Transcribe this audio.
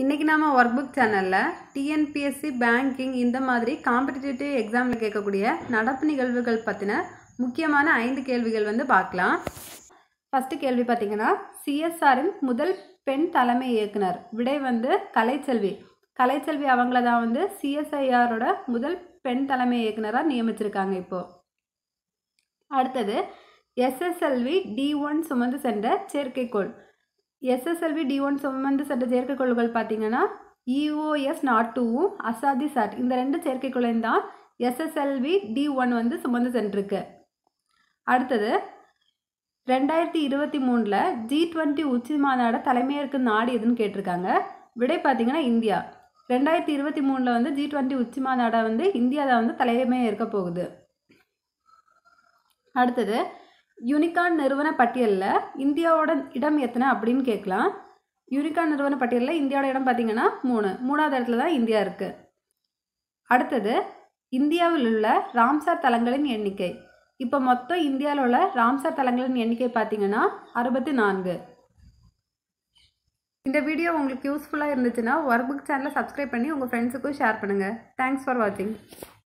இன்றைக்கி நாம் work book சேனலில் டிஎன்பிஎஸ்சி பேங்கிங் இந்த மாதிரி காம்படிட்டிவ் எக்ஸாமில் கேட்கக்கூடிய நடப்பு நிகழ்வுகள் பற்றின முக்கியமான ஐந்து கேள்விகள் வந்து பார்க்கலாம் ஃபஸ்ட்டு கேள்வி பார்த்திங்கன்னா சிஎஸ்ஆரின் முதல் பெண் தலைமை இயக்குனர் விடை வந்து கலைச்செல்வி கலைச்செல்வி அவங்கள தான் வந்து சிஎஸ்ஐஆரோட முதல் பெண் தலைமை இயக்குனராக நியமிச்சிருக்காங்க இப்போது அடுத்தது எஸ்எஸ்எல்வி டி ஒன் சுமந்து சென்ற செயற்கைக்கோள் எஸ்எஸ்எல்வி டி ஒன் சுமந்து சட்ட செயற்கைக்கோள்கள் பார்த்தீங்கன்னா இஓஎஸ் நாட் டூவும் அசாதி சாட் இந்த ரெண்டு செயற்கைக்குள்ளையும் தான் எஸ்எஸ்எல்வி டி ஒன் வந்து சுமந்து சென்றிருக்கு அடுத்தது ரெண்டாயிரத்தி இருபத்தி மூணில் ஜி டுவெண்ட்டி உச்சி மாநாட தலைமையேற்க நாடு எதுன்னு கேட்டிருக்காங்க விடை பார்த்தீங்கன்னா இந்தியா ரெண்டாயிரத்தி இருபத்தி மூணில் வந்து ஜி டுவெண்ட்டி உச்சி மாநாடாக வந்து இந்தியாவில் வந்து தலைமையாக இருக்க போகுது அடுத்தது யூனிகான் நிறுவன பட்டியலில் இந்தியாவோட இடம் எத்தனை அப்படின்னு கேட்கலாம் யூனிகான் நிறுவன பட்டியலில் இந்தியாவோட இடம் பார்த்திங்கன்னா மூணு மூணாவது இடத்துல தான் இந்தியா இருக்குது அடுத்தது இந்தியாவில் உள்ள ராம்சார் தலங்களின் எண்ணிக்கை இப்போ மொத்தம் இந்தியாவில் உள்ள ராம்சார் தலங்களின் எண்ணிக்கை பார்த்திங்கன்னா அறுபத்தி நான்கு இந்த வீடியோ உங்களுக்கு யூஸ்ஃபுல்லாக இருந்துச்சுன்னா ஒர்க் புக் சேனலை சப்ஸ்கிரைப் பண்ணி உங்கள் ஃப்ரெண்ட்ஸுக்கும் ஷேர் பண்ணுங்கள் தேங்க்ஸ் ஃபார் வாட்சிங்